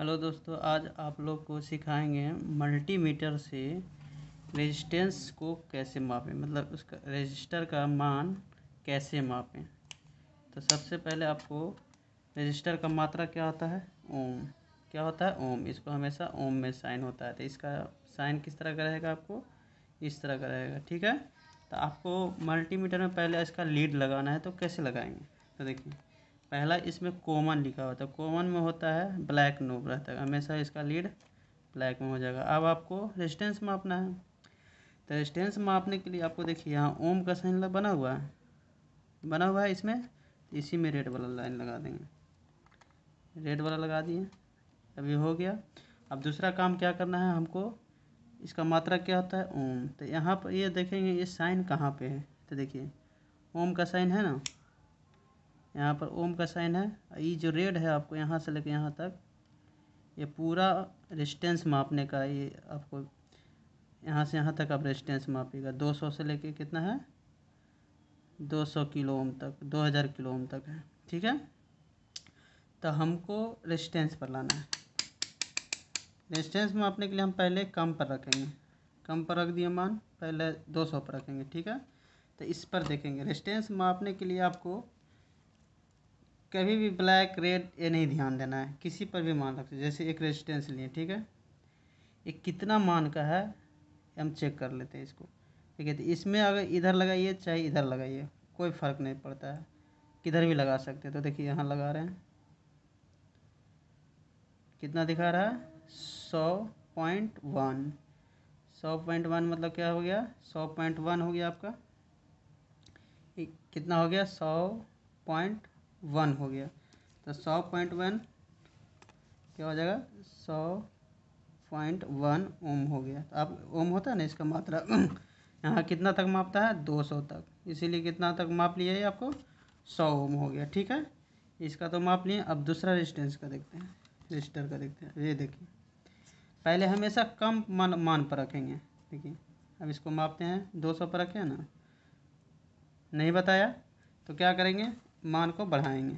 hello दोस्तों आज आप लोग को सिखाएंगे मल्टीमीटर से रेजिस्टेंस को कैसे मापें मतलब उसका रेजिस्टर का मान कैसे मापें तो सबसे पहले आपको रेजिस्टर का मात्रा क्या होता है ओम क्या होता है ओम इसको हमेशा ओम में साइन होता है तो इसका साइन किस तरह का रहेगा आपको इस तरह का रहेगा ठीक है तो आपको मल्टीमीटर में पहले इसका लीड लगाना है तो कैसे लगाएंगे तो देखिए पहला इसमें कॉमन लिखा होता है कॉमन में होता है ब्लैक नोब रहता है हमेशा इसका लीड ब्लैक में हो जाएगा अब आपको रेजिस्टेंस मापना है तो रेजिस्टेंस मापने के लिए आपको देखिए यहाँ ओम का साइन बना हुआ है बना हुआ है इसमें तो इसी में रेड वाला लाइन लगा देंगे रेड वाला लगा दिए अभी हो गया अब दूसरा काम क्या करना है हमको इसका मात्रा क्या होता है ओम तो यहाँ पर ये देखेंगे ये साइन कहाँ पे है तो देखिए ओम का साइन है ना यहाँ पर ओम का साइन है ये जो रेड है आपको यहाँ से लेकर यहाँ तक ये पूरा रेजिस्टेंस मापने का ये आपको यहाँ से यहाँ तक आप रेजिस्टेंस मापिएगा 200 से लेके कितना है 200 किलो ओम तक 2000 किलो ओम तक है ठीक है तो हमको रेजिस्टेंस पर लाना है रेजिस्टेंस मापने के लिए हम पहले कम पर रखेंगे कम पर रख दिया मान पहले 200 पर रखेंगे ठीक है तो इस पर देखेंगे रेजिस्टेंस मापने के लिए आपको कभी भी ब्लैक रेड ये नहीं ध्यान देना है किसी पर भी मान रखते जैसे एक रेजिस्टेंस लिए ठीक है ये कितना मान का है हम चेक कर लेते हैं इसको ठीक है तो इसमें अगर इधर लगाइए चाहे इधर लगाइए कोई फ़र्क नहीं पड़ता है किधर भी लगा सकते हैं तो देखिए यहाँ लगा रहे हैं कितना दिखा रहा है सौ पॉइंट वन सौ पॉइंट वन मतलब क्या हो गया सौ पॉइंट वन हो गया आपका कितना हो गया सौ पॉइंट वन हो गया तो सौ पॉइंट वन क्या हो जाएगा सौ पॉइंट वन ओम हो गया तो आप ओम होता है ना इसका मात्रा यहाँ कितना तक मापता है दो सौ तक इसीलिए कितना तक माप लिया है आपको सौ ओम हो गया ठीक है इसका तो माप लिए अब दूसरा रेजिस्टेंस का देखते हैं रजिस्टर का देखते हैं ये देखिए पहले हमेशा कम मान मान पर रखेंगे देखिए अब इसको मापते हैं दो सौ पर रखें ना नहीं बताया तो क्या करेंगे मान को बढ़ाएंगे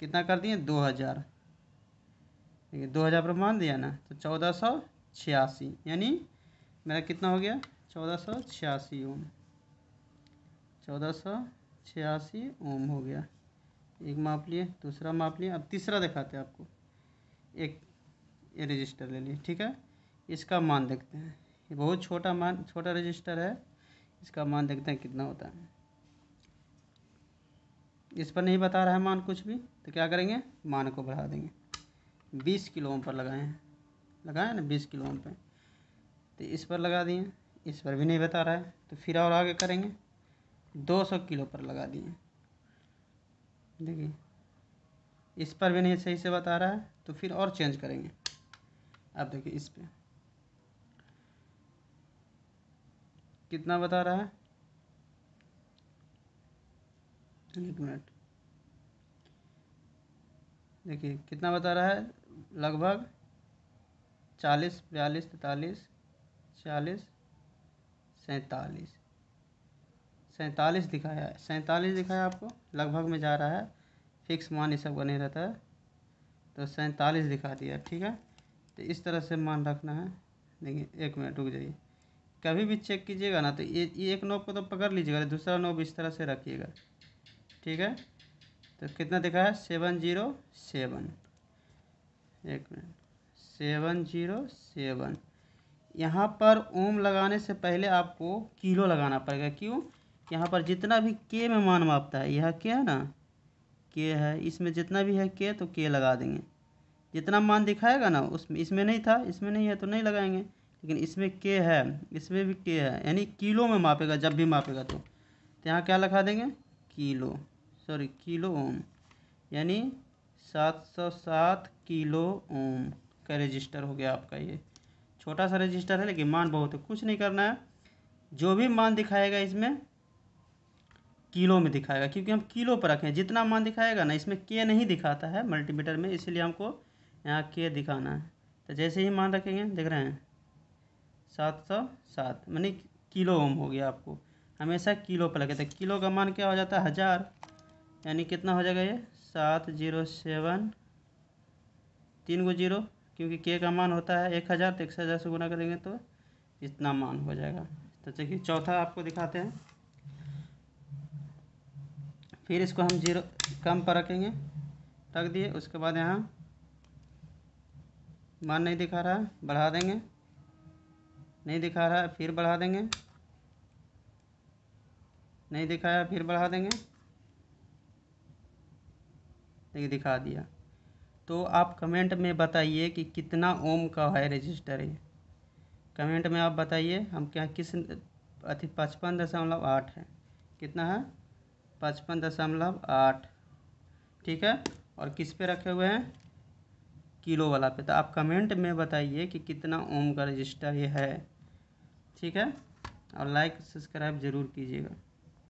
कितना कर दिए दो हज़ार देखिए दो हज़ार पर मान दिया ना तो चौदह सौ छियासी यानी मेरा कितना हो गया चौदह सौ छियासी ओम चौदह सौ छियासी ओम हो गया एक माप लिए दूसरा माप लिए अब तीसरा दिखाते हैं आपको एक ये रजिस्टर ले लिए ठीक है इसका मान देखते हैं ये बहुत छोटा मान छोटा रजिस्टर है इसका मान देखते हैं कितना होता है इस पर नहीं बता रहा है मान कुछ भी तो क्या करेंगे मान को बढ़ा देंगे बीस किलो ओम पर लगाए हैं लगाए ना बीस किलो ओम पे तो इस पर लगा दिए इस पर भी नहीं बता रहा है तो फिर और आगे करेंगे दो सौ किलो पर लगा दिए देखिए इस पर भी नहीं सही से बता रहा है तो फिर और चेंज करेंगे अब देखिए इस पर कितना बता रहा है एक मिनट देखिए कितना बता रहा है लगभग चालीस बयालीस तैतालीस चालीस सैतालीस सैंतालीस दिखाया है सैंतालीस दिखाया आपको लगभग में जा रहा है फिक्स मान ये सब का नहीं रहता है तो सैंतालीस दिखा दिया ठीक है तो इस तरह से मान रखना है देखिए एक मिनट रुक जाइए कभी भी चेक कीजिएगा ना तो ये एक नोब को तो पकड़ लीजिएगा दूसरा नोब इस तरह से रखिएगा ठीक है तो कितना दिखा है सेवन जीरो सेवन एक मिनट सेवन जीरो सेवन यहाँ पर ओम लगाने से पहले आपको किलो लगाना पड़ेगा क्यों यहाँ पर जितना भी के में मान मापता है यह के है ना के है इसमें जितना भी है के तो के लगा देंगे जितना मान दिखाएगा ना उसमें इसमें नहीं था इसमें नहीं है तो नहीं लगाएंगे लेकिन इसमें के है इसमें भी के है यानी किलो में मापेगा जब भी मापेगा तो, तो यहाँ क्या लगा देंगे किलो सॉरी किलो ओम यानी सात सौ सात किलो ओम का रजिस्टर हो गया आपका ये छोटा सा रजिस्टर है लेकिन मान बहुत है कुछ नहीं करना है जो भी मान दिखाएगा इसमें किलो में दिखाएगा क्योंकि हम किलो पर रखें जितना मान दिखाएगा ना इसमें के नहीं दिखाता है मल्टीमीटर में इसलिए हमको यहाँ के दिखाना है तो जैसे ही मान रखेंगे देख रहे हैं सात सौ सात मानी किलो ओम हो गया आपको हमेशा किलो पर लगे तो किलो का मान क्या हो जाता है हज़ार यानी कितना हो जाएगा ये सात जीरो सेवन तीन गो जीरो क्योंकि के का मान होता है एक हज़ार तो एक हज़ार से गुना करेंगे तो इतना मान हो जाएगा तो चलिए चौथा आपको दिखाते हैं फिर इसको हम जीरो कम पर रखेंगे रख दिए उसके बाद यहाँ मान नहीं दिखा रहा बढ़ा देंगे नहीं दिखा रहा फिर बढ़ा देंगे नहीं दिखाया फिर बढ़ा देंगे देखिए दिखा दिया तो आप कमेंट में बताइए कि कितना ओम का है रजिस्टर ये कमेंट में आप बताइए हम क्या किस अति पचपन दशमलव आठ है कितना है पचपन दशमलव आठ ठीक है और किस पे रखे हुए हैं किलो वाला पे तो आप कमेंट में बताइए कि कितना ओम का रजिस्टर ये है ठीक है और लाइक सब्सक्राइब ज़रूर कीजिएगा